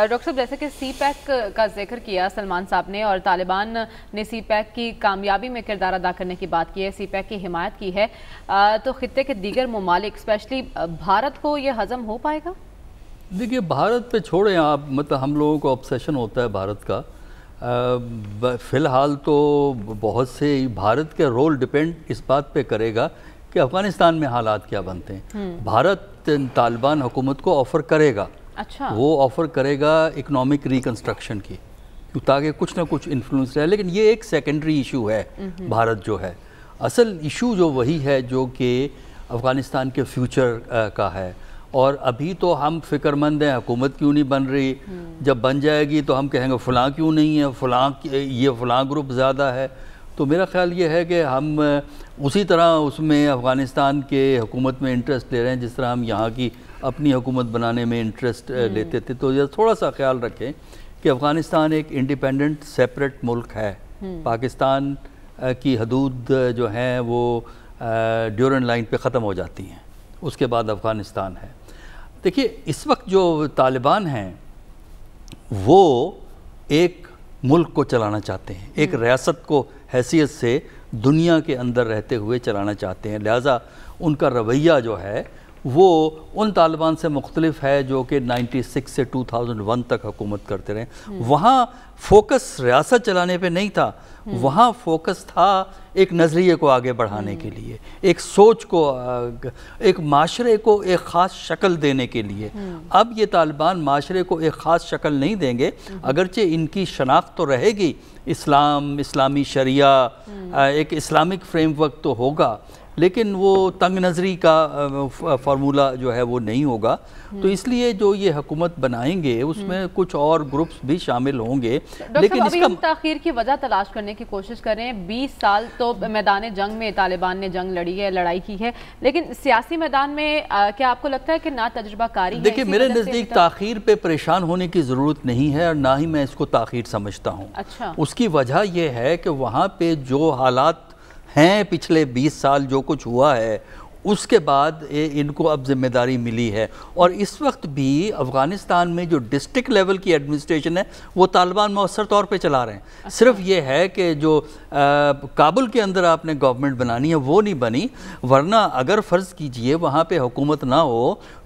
Doctor साहब जैसे कि सी पैक का जिक्र किया सलमान साहब ने और तालिबान ने सी पैक की कामयाबी में किरदार अदा करने की बात की है सी पैक की हिमायत की है तो ख़त्े के दीगर ममालिक स्पेशली भारत को ये हज़म हो पाएगा देखिए भारत पे छोड़ें आप मतलब हम लोगों को ऑब्सेशन होता है भारत का फ़िलहाल तो बहुत से भारत के रोल डिपेंड इस बात पर करेगा कि अफ़गानिस्तान में हालात क्या बनते हैं हम्म। भारत तालिबान हुकूमत को ऑफ़र करेगा अच्छा वो ऑफर करेगा इकोनॉमिक रिकन्स्ट्रक्शन की ताकि कुछ ना कुछ इन्फ्लुएंस रहे लेकिन ये एक सेकेंडरी इशू है भारत जो है असल इशू जो वही है जो कि अफ़गानिस्तान के फ्यूचर का है और अभी तो हम फिक्रमंद हैं हुकूमत क्यों नहीं बन रही हम्म। जब बन जाएगी तो हम कहेंगे फ़लाँ क्यों नहीं है फ़लाँ ये फ़लाँ ग्रुप ज़्यादा है तो मेरा ख्याल ये है कि हम उसी तरह उसमें अफ़गानिस्तान के हुकूमत में इंटरेस्ट ले रहे हैं जिस तरह हम यहाँ की अपनी हुकूमत बनाने में इंटरेस्ट हम्म। लेते थे तो यह थोड़ा सा ख्याल रखें कि अफ़गानिस्तान एक इंडिपेंडेंट सेपरेट मुल्क है हम्म। पाकिस्तान की हदूद जो हैं वो ड्यूरन लाइन पे ख़त्म हो जाती हैं उसके बाद अफ़गानिस्तान है देखिए इस वक्त जो तालिबान हैं वो एक मुल्क को चलाना चाहते हैं एक हम्म। रियासत को हैसियत से दुनिया के अंदर रहते हुए चलाना चाहते हैं लिहाजा उनका रवैया जो है वो उन तालिबान से मुख्तलिफ है जो कि 96 से 2001 तक हुकूमत करते रहे हम्म। वहाँ फोकस रियासत चलाने पे नहीं था हम्म। वहाँ फोकस था एक नज़रिए को आगे बढ़ाने हम्म। के लिए एक सोच को एक माशरे को एक ख़ास शक्ल देने के लिए अब ये तालिबान माशरे को एक ख़ास शक्ल नहीं देंगे अगरचे इनकी शनाख्त तो रहेगी इस्लाम इस्लामी शरिया एक इस्लामिक फ्रेमवर्क तो होगा लेकिन वो तंग नज़री का फार्मूला जो है वो नहीं होगा तो हम्म। इसलिए जो ये हुकूमत बनाएंगे हम्म। उसमें कुछ और ग्रुप्स भी शामिल होंगे लेकिन इसका तखिर की वजह तलाश करने की कोशिश करें बीस साल तो मैदान जंग में तालिबान ने जंग लड़ी है लड़ाई की है लेकिन सियासी मैदान में क्या आपको लगता है कि ना तजर्बाकारी देखिए मेरे नज़दीक तखिर पर परेशान होने की ज़रूरत नहीं है और ना ही मैं इसको तखिर समझता हूँ अच्छा उसकी वजह यह है कि वहाँ पर जो हालात हैं पिछले 20 साल जो कुछ हुआ है उसके बाद ए, इनको अब जिम्मेदारी मिली है और इस वक्त भी अफ़गानिस्तान में जो डिस्ट्रिक्ट लेवल की एडमिनिस्ट्रेशन है वो तालिबान मौसर तौर पे चला रहे हैं अच्छा। सिर्फ ये है कि जो आ, काबुल के अंदर आपने गवर्नमेंट बनानी है वो नहीं बनी वरना अगर फ़र्ज़ कीजिए वहाँ पे हुकूमत ना हो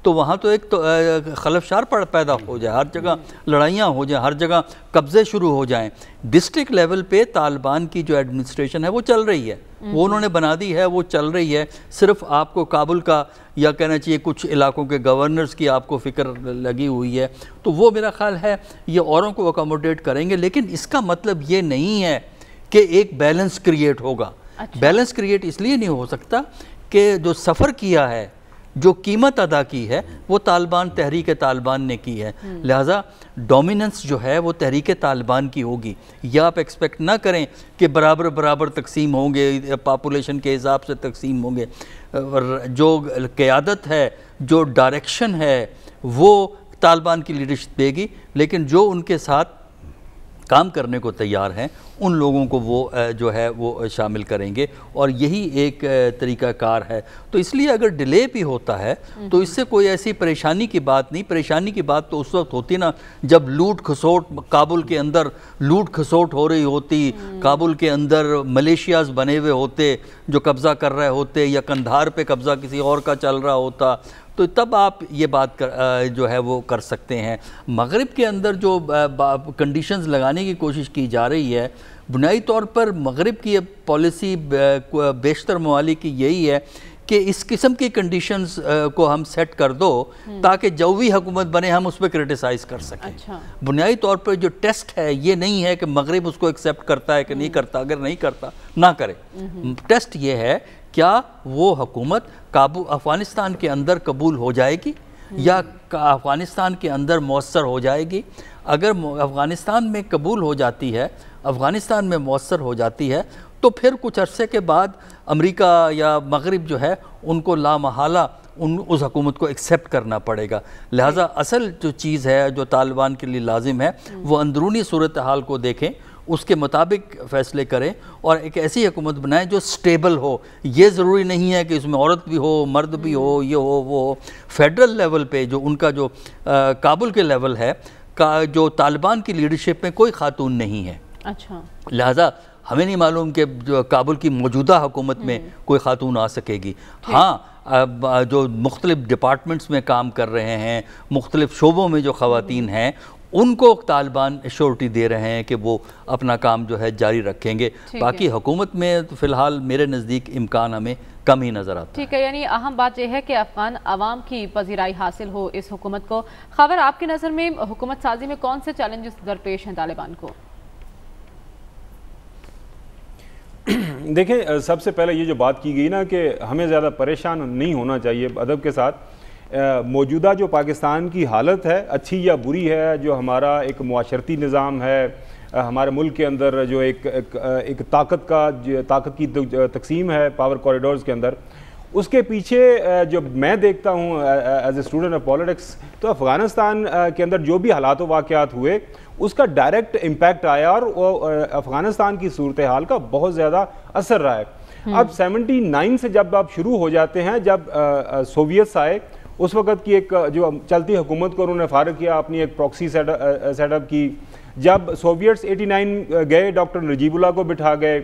तो वहाँ तो एक तो खलफशार पड़ पैदा हो जाए हर जगह लड़ाइयाँ हो जाए हर जगह कब्ज़े शुरू हो जाएँ डिस्ट्रिक्ट लेवल पर तालिबान की जो एडमिनिस्ट्रेशन है वो चल रही है वो उन्होंने बना दी है वो चल रही है सिर्फ आपको काबुल का या कहना चाहिए कुछ इलाकों के गवर्नर्स की आपको फ़िक्र लगी हुई है तो वो मेरा ख्याल है ये औरों को अकोमोडेट करेंगे लेकिन इसका मतलब ये नहीं है कि एक बैलेंस क्रिएट होगा अच्छा। बैलेंस क्रिएट इसलिए नहीं हो सकता कि जो सफ़र किया है जो कीमत अदा की है वो तालिबान तहरीक तालिबान ने की है हम्म। लिहाजा डोमिनेंस जो है वो तहरीक तालिबान की होगी या आप एक्सपेक्ट ना करें कि बराबर बराबर तकसीम होंगे पापोलेशन के हिसाब से तकसीम होंगे जो क़्यादत है जो डायरेक्शन है वो तालिबान की लीडरशिप देगी लेकिन जो उनके साथ काम करने को तैयार हैं उन लोगों को वो जो है वो शामिल करेंगे और यही एक तरीका कार है तो इसलिए अगर डिले भी होता है तो हम्म। इससे कोई ऐसी परेशानी की बात नहीं परेशानी की बात तो उस वक्त होती ना जब लूट खसोट काबुल के अंदर लूट खसोट हो रही होती हम्म। काबुल के अंदर मलेशियाज बने हुए होते जो कब्ज़ा कर रहे होते या कंधार पे कब्ज़ा किसी और का चल रहा होता तो तब आप ये बात कर, जो है वो कर सकते हैं मगरब के अंदर जो कंडीशंस लगाने की कोशिश की जा रही है बुनियादी तौर पर मगरब की पॉलिसी बेशतर ममालिक यही है कि इस किस्म की कंडीशंस को हम सेट कर दो हम्म। ताकि जो भी हुकूमत बने हम उस पर क्रिटिसाइज़ कर सकें अच्छा। बुनियादी तौर पर जो टेस्ट है ये नहीं है कि मगरब उसको एक्सेप्ट करता है कि नहीं हम्म। करता अगर नहीं करता ना करे टेस्ट हम्म। ये है क्या वो हकूमत काबू अफ़गानिस्तान के अंदर कबूल हो जाएगी या अफ़गानिस्तान के अंदर मौसर हो जाएगी अगर अफ़गानिस्तान में कबूल हो जाती है अफ़गानिस्तान में मौसर हो जाती है तो फिर कुछ अरसे के बाद अमेरिका या मगरब जो है उनको लामहाला उन उस हकूमत को एक्सेप्ट करना पड़ेगा लिहाजा असल जो चीज़ है जो तालिबान के लिए लाजिम है वो अंदरूनी सूरत हाल को देखें उसके मुताबिक फ़ैसले करें और एक ऐसी हुकूमत बनाएं जो स्टेबल हो ये ज़रूरी नहीं है कि इसमें औरत भी हो मर्द भी हो हम्म। ये हो वो हो फेडरल लेवल पे जो उनका जो आ, काबुल के लेवल है का जो तालिबान की लीडरशिप में कोई खातून नहीं है अच्छा लिहाजा हमें नहीं मालूम कि काबुल की मौजूदा हुकूमत में हम्म। कोई खातून आ सकेगी हाँ जो मुख्तलिफ डिपार्टमेंट्स में काम कर रहे हैं मुख्तलिफ शोबों में जो ख़वान हम्म। हैं उनको तालिबान श्योरिटी दे रहे हैं कि वो अपना काम जो है जारी रखेंगे बाकी हुकूमत में तो फ़िलहाल मेरे नज़दीक इम्कान हमें कम ही नज़र आता ठीक है यानी अहम बात यह है कि अफगान आवाम की पजीराई हासिल हो इस हुकूमत को खबर आपकी नज़र में हुकूमत साजी में कौन से चैलेंजेस दरपेश हैं तालिबान को देखें सबसे पहले ये जो बात की गई ना कि हमें ज़्यादा परेशान नहीं होना चाहिए अदब के साथ मौजूदा जो पाकिस्तान की हालत है अच्छी या बुरी है जो हमारा एक माशरती निज़ाम है हमारे मुल्क के अंदर जो एक एक, एक ताकत का ताकत की तकसीम है पावर कॉरिडोर्स के अंदर उसके पीछे जो मैं देखता हूँ as a student of politics तो अफ़गानिस्तान के अंदर जो भी हालात वाक़ात हुए उसका डायरेक्ट इम्पैक्ट आया और अफ़गानिस्तान की सूरत हाल का बहुत ज़्यादा असर रहा है हम्म। अब 79 से जब आप शुरू हो जाते हैं जब सोवियत आए उस वक़्त की एक जो चलती हुकूमत को उन्होंने फारग किया अपनी एक प्रॉक्सी सेटअप की जब सोवियट्स 89 गए डॉक्टर नजीबुल्ला को बिठा गए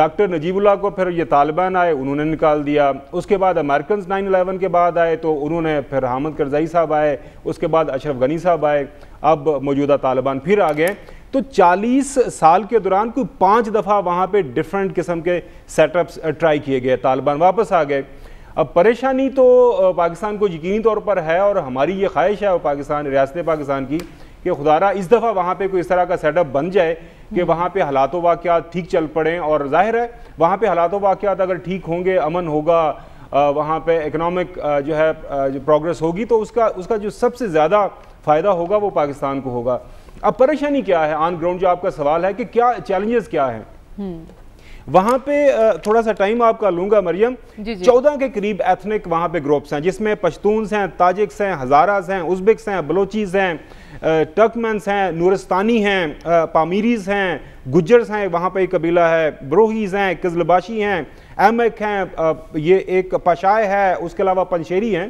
डॉक्टर नजीबुल्ला को फिर ये तालिबान आए उन्होंने निकाल दिया उसके बाद अमेरिकन नाइन अलेवन के बाद आए तो उन्होंने फिर हामद करजई साहब आए उसके बाद अशरफ गनी साहब आए अब मौजूदा तालिबान फिर आ गए तो 40 साल के दौरान कोई पाँच दफ़ा वहाँ पे डिफरेंट किस्म के सेटअप्स ट्राई किए गए तालिबान वापस आ गए अब परेशानी तो पाकिस्तान को यकीनी तौर पर है और हमारी ये ख्वाहिश है पाकिस्तान रियासत पाकिस्तान की कि खुदारा इस दफ़ा वहाँ पे कोई इस तरह का सेटअप बन जाए कि हम्म। वहाँ पे हालात वाक़ ठीक चल पड़ें और जाहिर है वहाँ पे हालात वाक़ अगर ठीक होंगे अमन होगा वहाँ पे इकनॉमिक जो है जो प्रोग्रेस होगी तो उसका उसका जो सबसे ज़्यादा फ़ायदा होगा वो पाकिस्तान को होगा अब परेशानी क्या है ऑन ग्राउंड जो आपका सवाल है कि क्या चैलेंजेस क्या हैं हम्म। वहाँ पे थोड़ा सा टाइम आपका लूंगा मरियम चौदह के करीब एथनिक वहाँ पे ग्रुप्स हैं जिसमें पश्तून हैं ताजिक्स हैं हज़ारास हैं उजबिक्स हैं बलोचीज़ हैं टर्कमेंस हैं नूरस्तानी हैं पामीरीज हैं गुजर्स हैं वहाँ पर एक कबीला है ब्रोहीज़ हैं कजलबाशी हैं एमक हैं ये एक पशाय है उसके अलावा पंशेरी हैं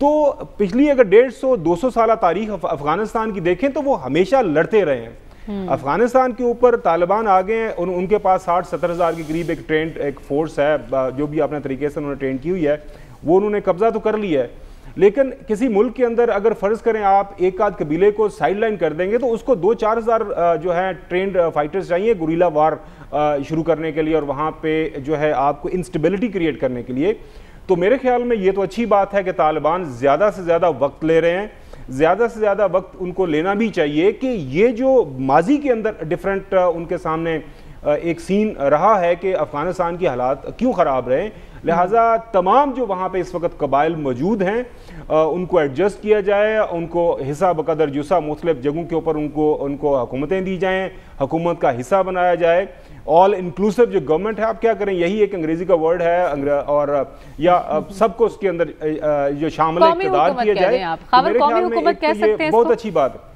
तो पिछली अगर डेढ़ सौ दो सौ साल तारीख अफ़गानिस्तान की देखें तो वो हमेशा लड़ते रहे हैं हम्म। अफगानिस्तान के ऊपर तालिबान आ गए हैं उन, उनके पास साठ सत्तर हज़ार के करीब एक ट्रेंड एक फोर्स है जो भी अपने तरीके से उन्होंने ट्रेंड की हुई है वो उन्होंने कब्जा तो कर लिया है लेकिन किसी मुल्क के अंदर अगर फ़र्ज़ करें आप एक आध कबीले को साइड लाइन कर देंगे तो उसको दो चार हज़ार जो है ट्रेंड फाइटर्स चाहिए गुरीला वार शुरू करने के लिए और वहाँ पे जो है आपको इंस्टेबिलिटी क्रिएट करने के लिए तो मेरे ख्याल में ये तो अच्छी बात है कि तालिबान ज़्यादा से ज़्यादा वक्त ले रहे हैं ज़्यादा से ज़्यादा वक्त उनको लेना भी चाहिए कि ये जो माजी के अंदर डिफरेंट उनके सामने एक सीन रहा है कि अफ़गानिस्तान की हालात क्यों ख़राब रहे लिहाजा तमाम जो वहाँ पे इस वक्त कबाइल मौजूद हैं उनको एडजस्ट किया जाए उनको हिस्सा बकदर जुसा मुख्तलिफ जगहों के ऊपर उनको उनको हुकूमतें दी जाएँ हुकूमत का हिस्सा बनाया जाए ऑल इंक्लूसिव जो गवर्नमेंट है आप क्या करें यही एक अंग्रेजी का वर्ड है और या सबको उसके अंदर जो शामिल इकदार किया जाए तो बहुत अच्छी बात है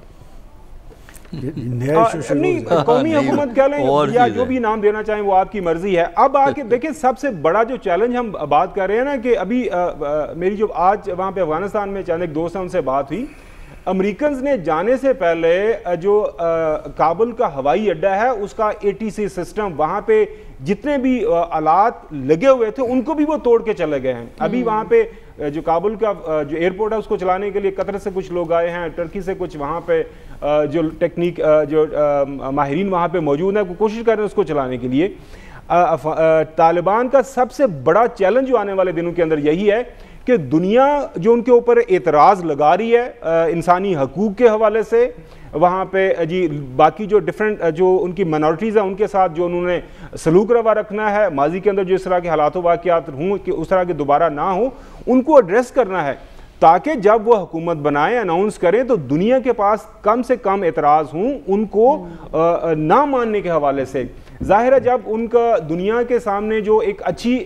कौमी हाँ, हुकूमत कह लें या जो भी नाम देना चाहें वो आपकी मर्जी है अब आके देखिए सबसे बड़ा जो चैलेंज हम बात कर रहे हैं ना कि अभी आ, आ, मेरी जो आज वहाँ पे अफगानिस्तान में एक दोस्त हैं उनसे बात हुई अमरीकन ने जाने से पहले जो काबुल का हवाई अड्डा है उसका एटीसी सिस्टम वहाँ पे जितने भी आलात लगे हुए थे उनको भी वो तोड़ के चले गए हैं अभी हम्म। वहाँ पे जो काबुल का जो एयरपोर्ट है उसको चलाने के लिए कतर से कुछ लोग आए हैं टर्की से कुछ वहाँ पे जो टेक्निक जो माहरीन वहाँ पे मौजूद हैं कोशिश कर रहे हैं उसको चलाने के लिए तालिबान का सबसे बड़ा चैलेंज आने वाले दिनों के अंदर यही है कि दुनिया जो उनके ऊपर एतराज़ लगा रही है इंसानी हकूक़ के हवाले से वहाँ पे जी बाकी जो डिफरेंट जो उनकी माइनॉरिटीज़ हैं उनके साथ जो उन्होंने सलूक रवा रखना है माजी के अंदर जो इस तरह के हालात वाक़ात हों कि उस तरह के दोबारा ना हो उनको एड्रेस करना है ताकि जब वो हुकूमत बनाएं अनाउंस करें तो दुनिया के पास कम से कम एतराज़ हों उनको आ, ना मानने के हवाले से ज़ाहिर है जब उनका दुनिया के सामने जो एक अच्छी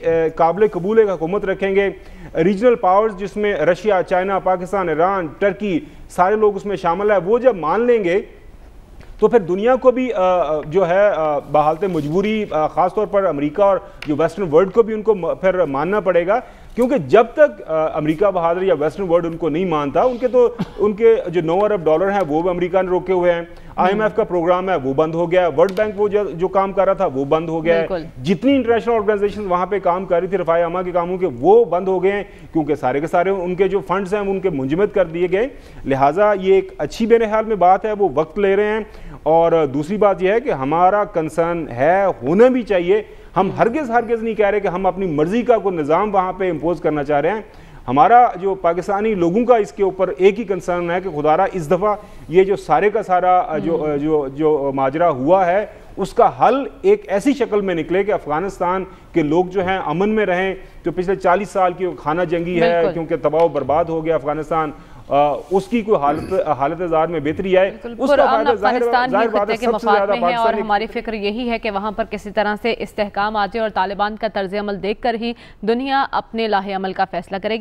काबिल कबूल एक हुकूमत रखेंगे रीजनल पावर्स जिसमें Russia China Pakistan Iran Turkey सारे लोग उसमें शामिल है वो जब मान लेंगे तो फिर दुनिया को भी जो है बहालत मजबूरी खासतौर पर अमेरिका और जो वेस्टर्न वर्ल्ड को भी उनको फिर मानना पड़ेगा क्योंकि जब तक अमेरिका बहादुर या वेस्टर्न वर्ल्ड उनको नहीं मानता उनके तो उनके जो नौ अरब डॉलर हैं वो भी अमेरिका ने रोके हुए हैं आईएमएफ का प्रोग्राम है वो बंद हो गया वर्ल्ड बैंक वो जो काम कर रहा था वो बंद हो गया जितनी इंटरनेशनल ऑर्गेनाइजेशन वहां पे काम कर रही थी रफाई अमा के कामों के वो बंद हो गए हैं क्योंकि सारे के सारे उनके जो फंड्स हैं उनके मुंजमद कर दिए गए लिहाजा ये एक अच्छी मेरे ख्याल में बात है वो वक्त ले रहे हैं और दूसरी बात यह है कि हमारा कंसर्न है होना भी चाहिए हम हरगिज़ हरगिज़ नहीं कह रहे कि हम अपनी मर्ज़ी का कोई निज़ाम वहाँ पे इम्पोज़ करना चाह रहे हैं हमारा जो पाकिस्तानी लोगों का इसके ऊपर एक ही कंसर्न है कि खुदारा इस दफ़ा ये जो सारे का सारा जो जो जो माजरा हुआ है उसका हल एक ऐसी शक्ल में निकले कि अफगानिस्तान के लोग जो हैं अमन में रहें जो पिछले 40 साल की खाना जंगी है क्योंकि तबाह बर्बाद हो गया अफगानिस्तान उसकी कोई हालत हालत जार में बेहतरी आए और हमारी फिक्र यही है कि वहाँ पर किसी तरह से इस्तेकाम आ जाए और तालिबान का तर्ज अमल देख कर ही दुनिया अपने लाहे अमल का फैसला करेगी